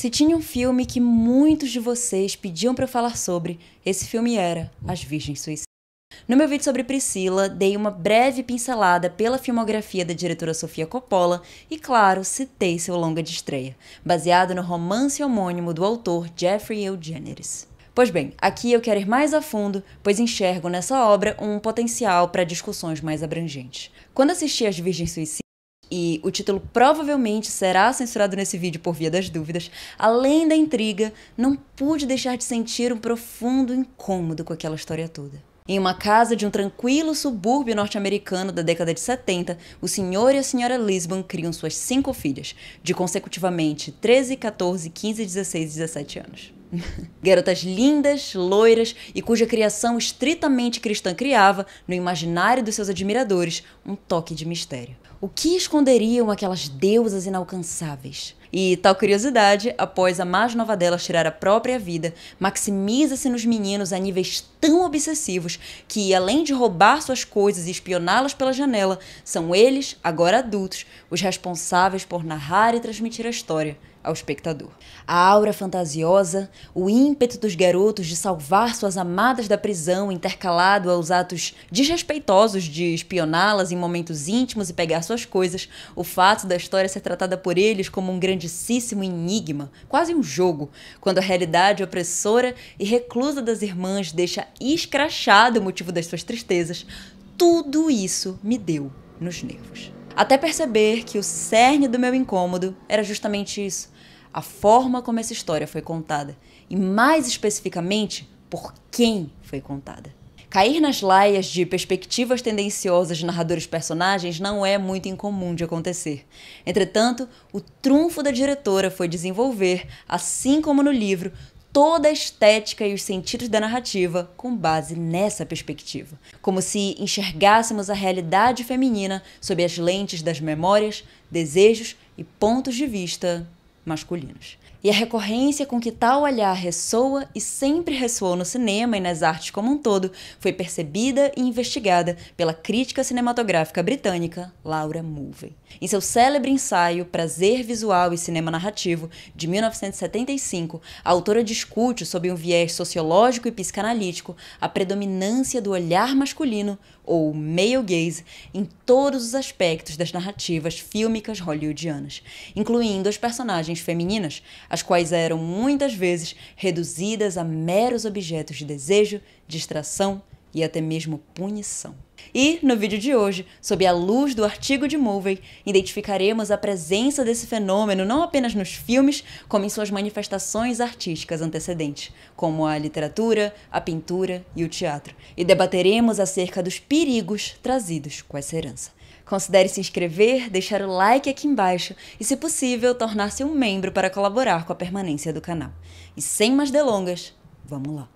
Se tinha um filme que muitos de vocês pediam para eu falar sobre, esse filme era As Virgens Suicidas. No meu vídeo sobre Priscila, dei uma breve pincelada pela filmografia da diretora Sofia Coppola e, claro, citei seu longa de estreia, baseado no romance homônimo do autor Jeffrey Eugenides. Pois bem, aqui eu quero ir mais a fundo, pois enxergo nessa obra um potencial para discussões mais abrangentes. Quando assisti As Virgens Suicidas, e o título provavelmente será censurado nesse vídeo por via das dúvidas, além da intriga, não pude deixar de sentir um profundo incômodo com aquela história toda. Em uma casa de um tranquilo subúrbio norte-americano da década de 70, o senhor e a senhora Lisbon criam suas cinco filhas, de consecutivamente 13, 14, 15, 16 e 17 anos. Garotas lindas, loiras e cuja criação estritamente cristã criava, no imaginário dos seus admiradores, um toque de mistério. O que esconderiam aquelas deusas inalcançáveis? E tal curiosidade, após a mais nova delas tirar a própria vida, maximiza-se nos meninos a níveis tão obsessivos que, além de roubar suas coisas e espioná-las pela janela, são eles, agora adultos, os responsáveis por narrar e transmitir a história ao espectador. A aura fantasiosa, o ímpeto dos garotos de salvar suas amadas da prisão, intercalado aos atos desrespeitosos de espioná-las em momentos íntimos e pegar suas coisas, o fato da história ser tratada por eles como um grande grandíssimo enigma, quase um jogo, quando a realidade opressora e reclusa das irmãs deixa escrachado o motivo das suas tristezas, tudo isso me deu nos nervos. Até perceber que o cerne do meu incômodo era justamente isso, a forma como essa história foi contada, e mais especificamente, por quem foi contada. Cair nas laias de perspectivas tendenciosas de narradores personagens não é muito incomum de acontecer. Entretanto, o trunfo da diretora foi desenvolver, assim como no livro, toda a estética e os sentidos da narrativa com base nessa perspectiva. Como se enxergássemos a realidade feminina sob as lentes das memórias, desejos e pontos de vista masculinos. E a recorrência com que tal olhar ressoa e sempre ressoou no cinema e nas artes como um todo foi percebida e investigada pela crítica cinematográfica britânica Laura Mulvey. Em seu célebre ensaio Prazer Visual e Cinema Narrativo, de 1975, a autora discute, sob um viés sociológico e psicanalítico, a predominância do olhar masculino ou male gaze em todos os aspectos das narrativas fílmicas hollywoodianas, incluindo as personagens femininas, as quais eram muitas vezes reduzidas a meros objetos de desejo, distração e até mesmo punição. E, no vídeo de hoje, sob a luz do artigo de Mulvey, identificaremos a presença desse fenômeno não apenas nos filmes, como em suas manifestações artísticas antecedentes, como a literatura, a pintura e o teatro, e debateremos acerca dos perigos trazidos com essa herança. Considere se inscrever, deixar o like aqui embaixo e, se possível, tornar-se um membro para colaborar com a permanência do canal. E sem mais delongas, vamos lá!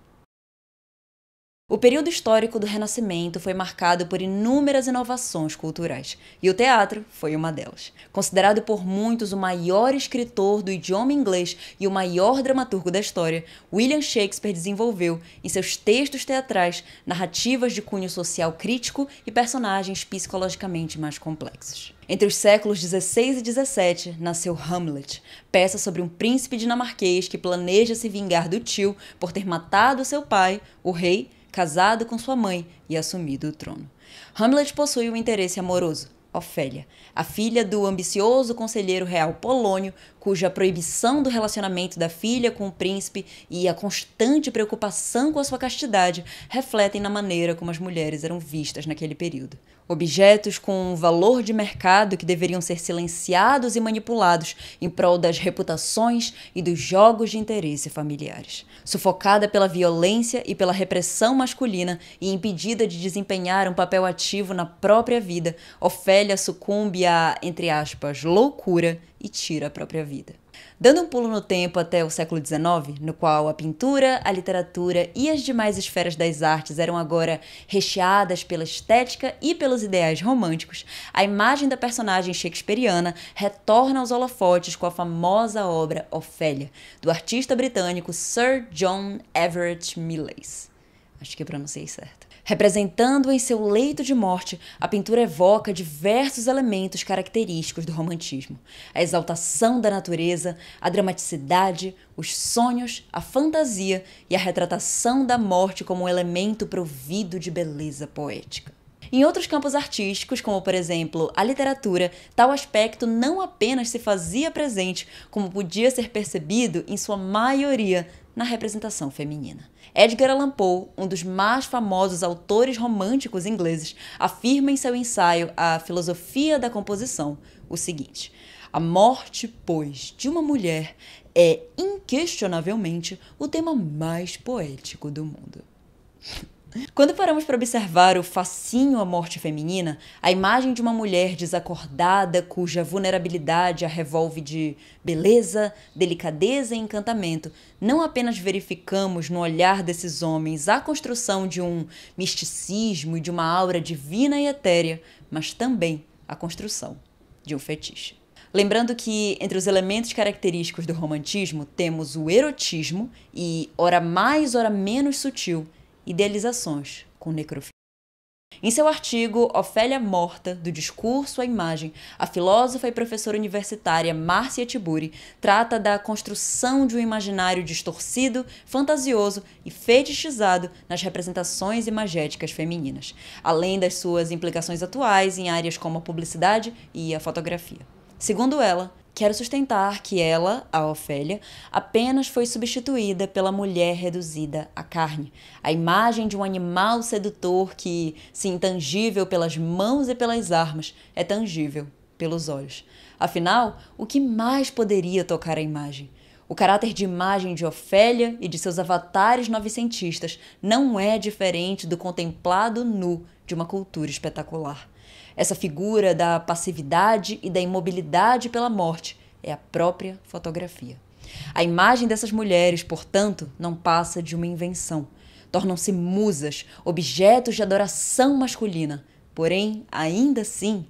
O período histórico do Renascimento foi marcado por inúmeras inovações culturais, e o teatro foi uma delas. Considerado por muitos o maior escritor do idioma inglês e o maior dramaturgo da história, William Shakespeare desenvolveu, em seus textos teatrais, narrativas de cunho social crítico e personagens psicologicamente mais complexos. Entre os séculos 16 e 17, nasceu Hamlet, peça sobre um príncipe dinamarquês que planeja se vingar do tio por ter matado seu pai, o rei casado com sua mãe e assumido o trono. Hamlet possui um interesse amoroso, Ofélia, a filha do ambicioso conselheiro real Polônio, cuja proibição do relacionamento da filha com o príncipe e a constante preocupação com a sua castidade refletem na maneira como as mulheres eram vistas naquele período. Objetos com valor de mercado que deveriam ser silenciados e manipulados em prol das reputações e dos jogos de interesse familiares. Sufocada pela violência e pela repressão masculina e impedida de desempenhar um papel ativo na própria vida, Ofélia sucumbe à, entre aspas, loucura e tira a própria vida. Dando um pulo no tempo até o século XIX, no qual a pintura, a literatura e as demais esferas das artes eram agora recheadas pela estética e pelos ideais românticos, a imagem da personagem shakespeariana retorna aos holofotes com a famosa obra Ofélia, do artista britânico Sir John Everett Millais. Acho que eu pronunciei certo. Representando em seu leito de morte, a pintura evoca diversos elementos característicos do romantismo: a exaltação da natureza, a dramaticidade, os sonhos, a fantasia e a retratação da morte como um elemento provido de beleza poética. Em outros campos artísticos, como por exemplo a literatura, tal aspecto não apenas se fazia presente, como podia ser percebido em sua maioria na representação feminina. Edgar Allan Poe, um dos mais famosos autores românticos ingleses, afirma em seu ensaio A Filosofia da Composição o seguinte: A morte, pois, de uma mulher é inquestionavelmente o tema mais poético do mundo. Quando paramos para observar o facinho à morte feminina, a imagem de uma mulher desacordada cuja vulnerabilidade a revolve de beleza, delicadeza e encantamento, não apenas verificamos no olhar desses homens a construção de um misticismo e de uma aura divina e etérea, mas também a construção de um fetiche. Lembrando que entre os elementos característicos do romantismo temos o erotismo e, ora mais, ora menos sutil, Idealizações com necrofilia. Em seu artigo Ofélia Morta, do Discurso à Imagem, a filósofa e professora universitária Márcia Tiburi trata da construção de um imaginário distorcido, fantasioso e fetichizado nas representações imagéticas femininas, além das suas implicações atuais em áreas como a publicidade e a fotografia. Segundo ela, Quero sustentar que ela, a Ofélia, apenas foi substituída pela mulher reduzida à carne, a imagem de um animal sedutor que, se intangível pelas mãos e pelas armas, é tangível pelos olhos. Afinal, o que mais poderia tocar a imagem? O caráter de imagem de Ofélia e de seus avatares novecentistas não é diferente do contemplado nu de uma cultura espetacular. Essa figura da passividade e da imobilidade pela morte é a própria fotografia. A imagem dessas mulheres, portanto, não passa de uma invenção. Tornam-se musas, objetos de adoração masculina. Porém, ainda assim,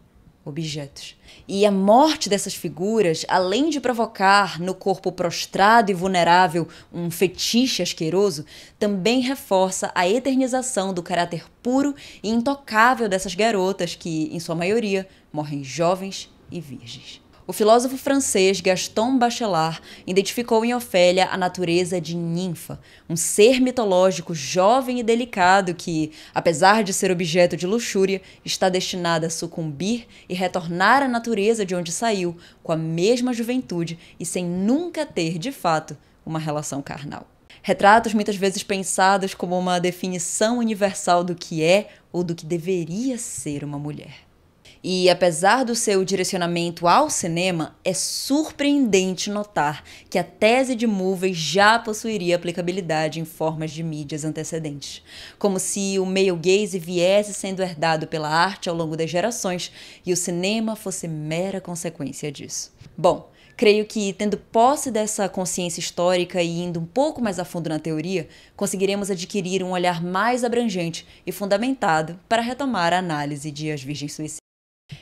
objetos. E a morte dessas figuras, além de provocar no corpo prostrado e vulnerável um fetiche asqueroso, também reforça a eternização do caráter puro e intocável dessas garotas que, em sua maioria, morrem jovens e virgens. O filósofo francês Gaston Bachelard identificou em Ofélia a natureza de ninfa, um ser mitológico jovem e delicado que, apesar de ser objeto de luxúria, está destinado a sucumbir e retornar à natureza de onde saiu, com a mesma juventude e sem nunca ter, de fato, uma relação carnal. Retratos muitas vezes pensados como uma definição universal do que é ou do que deveria ser uma mulher. E apesar do seu direcionamento ao cinema, é surpreendente notar que a tese de Mulvey já possuiria aplicabilidade em formas de mídias antecedentes. Como se o male gaze viesse sendo herdado pela arte ao longo das gerações e o cinema fosse mera consequência disso. Bom, Creio que, tendo posse dessa consciência histórica e indo um pouco mais a fundo na teoria, conseguiremos adquirir um olhar mais abrangente e fundamentado para retomar a análise de As Virgens Suicidas.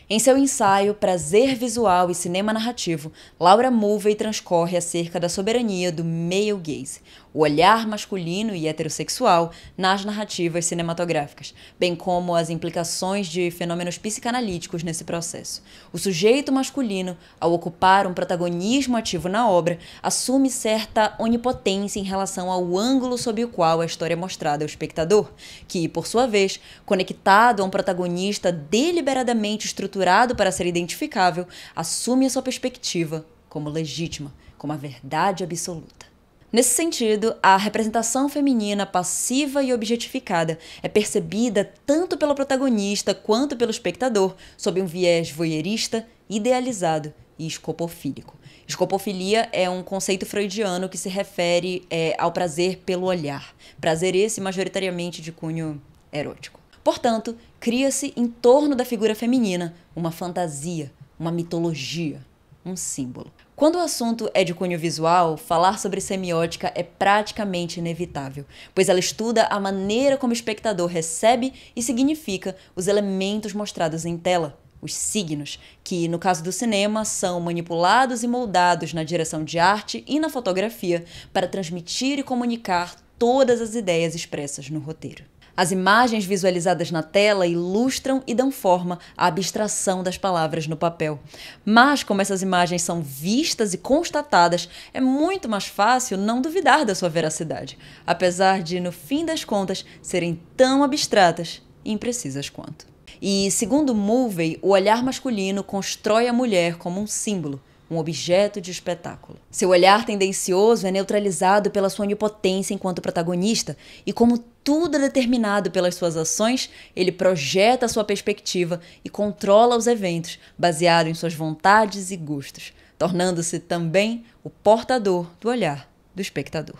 Em seu ensaio Prazer Visual e Cinema Narrativo, Laura Mulvey transcorre acerca da soberania do male gaze, o olhar masculino e heterossexual nas narrativas cinematográficas, bem como as implicações de fenômenos psicanalíticos nesse processo. O sujeito masculino, ao ocupar um protagonismo ativo na obra, assume certa onipotência em relação ao ângulo sob o qual a história é mostrada ao espectador, que, por sua vez, conectado a um protagonista deliberadamente estruturado para ser identificável, assume a sua perspectiva como legítima, como a verdade absoluta. Nesse sentido, a representação feminina passiva e objetificada é percebida tanto pela protagonista quanto pelo espectador sob um viés voyeurista, idealizado e escopofílico. Escopofilia é um conceito freudiano que se refere é, ao prazer pelo olhar, prazer esse majoritariamente de cunho erótico. Portanto, cria-se em torno da figura feminina uma fantasia, uma mitologia, um símbolo. Quando o assunto é de cunho visual, falar sobre semiótica é praticamente inevitável, pois ela estuda a maneira como o espectador recebe e significa os elementos mostrados em tela, os signos, que no caso do cinema são manipulados e moldados na direção de arte e na fotografia para transmitir e comunicar todas as ideias expressas no roteiro. As imagens visualizadas na tela ilustram e dão forma à abstração das palavras no papel. Mas, como essas imagens são vistas e constatadas, é muito mais fácil não duvidar da sua veracidade, apesar de, no fim das contas, serem tão abstratas e imprecisas quanto. E, segundo Mulvey, o olhar masculino constrói a mulher como um símbolo, um objeto de espetáculo. Seu olhar tendencioso é neutralizado pela sua onipotência enquanto protagonista e como tudo é determinado pelas suas ações, ele projeta a sua perspectiva e controla os eventos, baseado em suas vontades e gostos, tornando-se também o portador do olhar do espectador.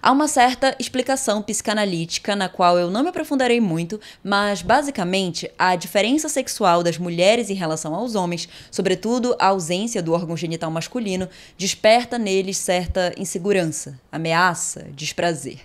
Há uma certa explicação psicanalítica na qual eu não me aprofundarei muito, mas basicamente a diferença sexual das mulheres em relação aos homens, sobretudo a ausência do órgão genital masculino, desperta neles certa insegurança, ameaça, desprazer.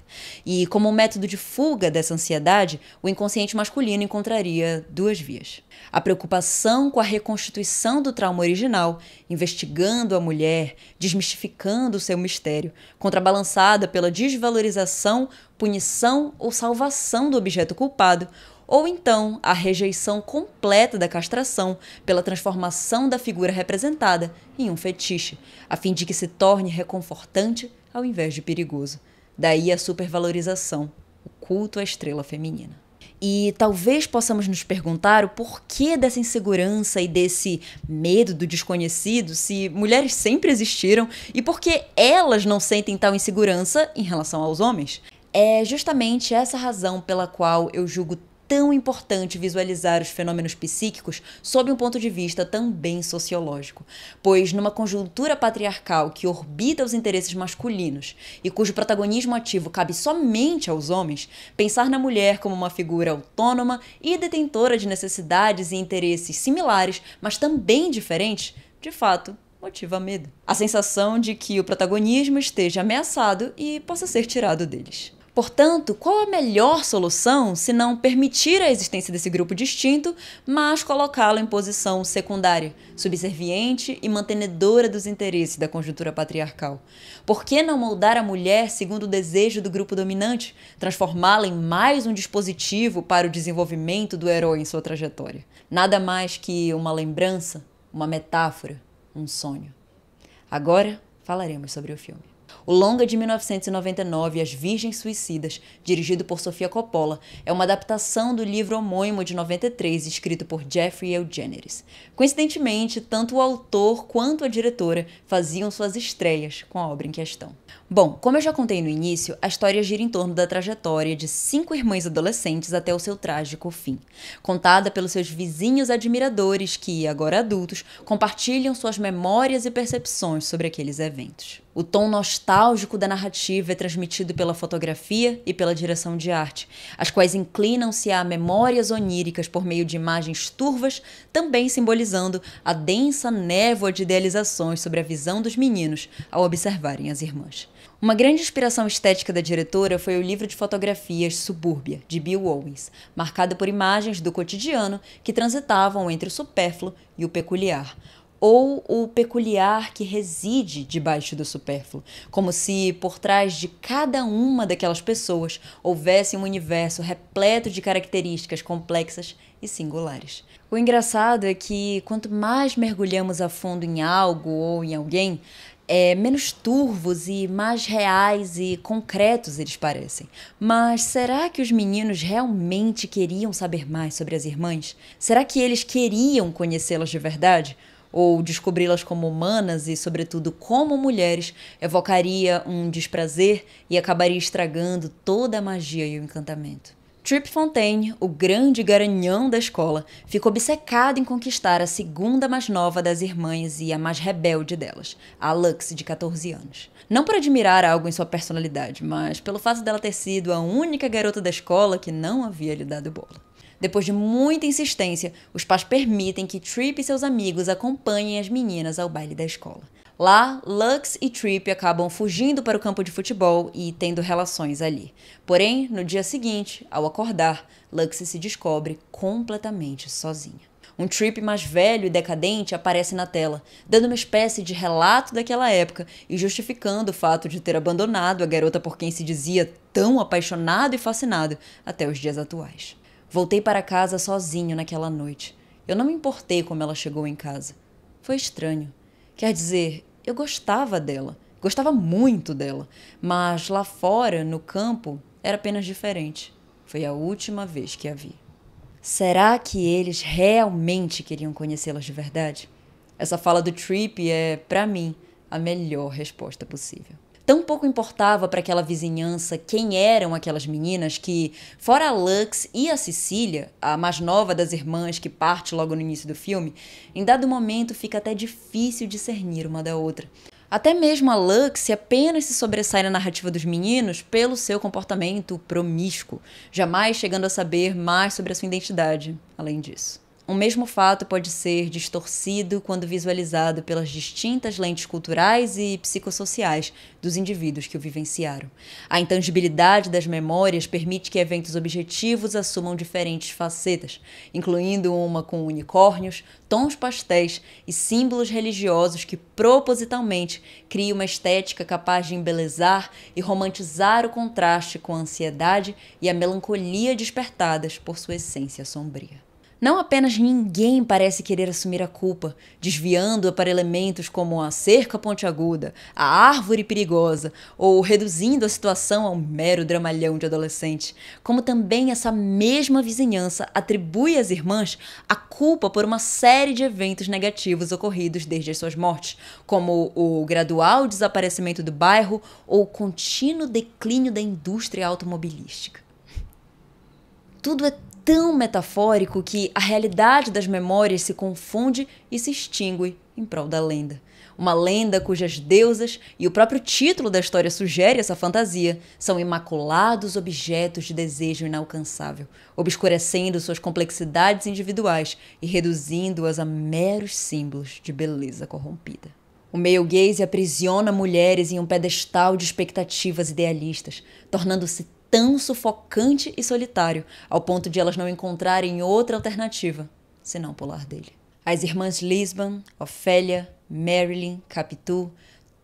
E como um método de fuga dessa ansiedade, o inconsciente masculino encontraria duas vias: a preocupação com a reconstituição do trauma original, investigando a mulher, desmistificando o seu mistério, contrabalançada pela desvalorização, punição ou salvação do objeto culpado, ou então a rejeição completa da castração pela transformação da figura representada em um fetiche, a fim de que se torne reconfortante ao invés de perigoso. Daí a supervalorização, o culto à estrela feminina. E talvez possamos nos perguntar o porquê dessa insegurança e desse medo do desconhecido, se mulheres sempre existiram e por que elas não sentem tal insegurança em relação aos homens. É justamente essa razão pela qual eu julgo tão importante visualizar os fenômenos psíquicos sob um ponto de vista também sociológico, pois numa conjuntura patriarcal que orbita os interesses masculinos e cujo protagonismo ativo cabe somente aos homens, pensar na mulher como uma figura autônoma e detentora de necessidades e interesses similares, mas também diferentes, de fato, motiva medo. A sensação de que o protagonismo esteja ameaçado e possa ser tirado deles. Portanto, qual a melhor solução se não permitir a existência desse grupo distinto, mas colocá-lo em posição secundária, subserviente e mantenedora dos interesses da conjuntura patriarcal? Por que não moldar a mulher segundo o desejo do grupo dominante, transformá-la em mais um dispositivo para o desenvolvimento do herói em sua trajetória? Nada mais que uma lembrança, uma metáfora, um sonho. Agora falaremos sobre o filme. O longa de 1999, As Virgens Suicidas, dirigido por Sofia Coppola, é uma adaptação do livro homônimo de 93, escrito por Jeffrey Eugeneres. Coincidentemente, tanto o autor quanto a diretora faziam suas estreias com a obra em questão. Bom, como eu já contei no início, a história gira em torno da trajetória de cinco irmãs adolescentes até o seu trágico fim, contada pelos seus vizinhos admiradores que, agora adultos, compartilham suas memórias e percepções sobre aqueles eventos. O tom nostálgico da narrativa é transmitido pela fotografia e pela direção de arte, as quais inclinam-se a memórias oníricas por meio de imagens turvas, também simbolizando a densa névoa de idealizações sobre a visão dos meninos ao observarem as irmãs. Uma grande inspiração estética da diretora foi o livro de fotografias Subúrbia, de Bill Owens, marcado por imagens do cotidiano que transitavam entre o supérfluo e o peculiar, ou o peculiar que reside debaixo do supérfluo, como se por trás de cada uma daquelas pessoas houvesse um universo repleto de características complexas e singulares. O engraçado é que quanto mais mergulhamos a fundo em algo ou em alguém, é, menos turvos e mais reais e concretos eles parecem. Mas será que os meninos realmente queriam saber mais sobre as irmãs? Será que eles queriam conhecê-las de verdade? Ou descobri-las como humanas e, sobretudo, como mulheres, evocaria um desprazer e acabaria estragando toda a magia e o encantamento. Trip Fontaine, o grande garanhão da escola, ficou obcecado em conquistar a segunda mais nova das irmãs e a mais rebelde delas, a Lux, de 14 anos. Não por admirar algo em sua personalidade, mas pelo fato dela ter sido a única garota da escola que não havia lhe dado bola. Depois de muita insistência, os pais permitem que Trip e seus amigos acompanhem as meninas ao baile da escola. Lá, Lux e Trip acabam fugindo para o campo de futebol e tendo relações ali. Porém, no dia seguinte, ao acordar, Lux se descobre completamente sozinha. Um Trip mais velho e decadente aparece na tela, dando uma espécie de relato daquela época e justificando o fato de ter abandonado a garota por quem se dizia tão apaixonado e fascinado até os dias atuais. Voltei para casa sozinho naquela noite. Eu não me importei como ela chegou em casa. Foi estranho. Quer dizer, eu gostava dela, gostava muito dela, mas lá fora, no campo, era apenas diferente. Foi a última vez que a vi. Será que eles realmente queriam conhecê-las de verdade? Essa fala do Trip é, para mim, a melhor resposta possível. Tão pouco importava para aquela vizinhança quem eram aquelas meninas que, fora a Lux e a Cecília, a mais nova das irmãs que parte logo no início do filme, em dado momento fica até difícil discernir uma da outra. Até mesmo a Lux apenas se sobressai na narrativa dos meninos pelo seu comportamento promíscuo, jamais chegando a saber mais sobre a sua identidade além disso. Um mesmo fato pode ser distorcido quando visualizado pelas distintas lentes culturais e psicossociais dos indivíduos que o vivenciaram. A intangibilidade das memórias permite que eventos objetivos assumam diferentes facetas, incluindo uma com unicórnios, tons pastéis e símbolos religiosos que propositalmente criam uma estética capaz de embelezar e romantizar o contraste com a ansiedade e a melancolia despertadas por sua essência sombria. Não apenas ninguém parece querer assumir a culpa, desviando-a para elementos como a cerca pontiaguda, a árvore perigosa, ou reduzindo a situação a um mero dramalhão de adolescente, como também essa mesma vizinhança atribui às irmãs a culpa por uma série de eventos negativos ocorridos desde as suas mortes, como o gradual desaparecimento do bairro ou o contínuo declínio da indústria automobilística. Tudo é tão metafórico que a realidade das memórias se confunde e se extingue em prol da lenda. Uma lenda cujas deusas, e o próprio título da história sugere essa fantasia, são imaculados objetos de desejo inalcançável, obscurecendo suas complexidades individuais e reduzindo-as a meros símbolos de beleza corrompida. O male gaze aprisiona mulheres em um pedestal de expectativas idealistas, tornando-se tão sufocante e solitário, ao ponto de elas não encontrarem outra alternativa senão pular dele. As irmãs Lisbon, Ofélia, Marilyn, Capitu,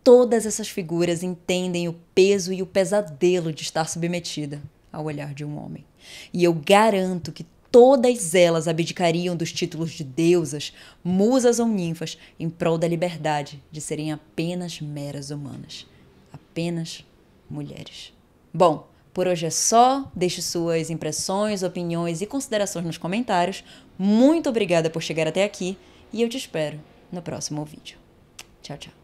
todas essas figuras entendem o peso e o pesadelo de estar submetida ao olhar de um homem. E eu garanto que todas elas abdicariam dos títulos de deusas, musas ou ninfas em prol da liberdade de serem apenas meras humanas, apenas mulheres. Bom, por hoje é só. Deixe suas impressões, opiniões e considerações nos comentários. Muito obrigada por chegar até aqui e eu te espero no próximo vídeo. Tchau, tchau.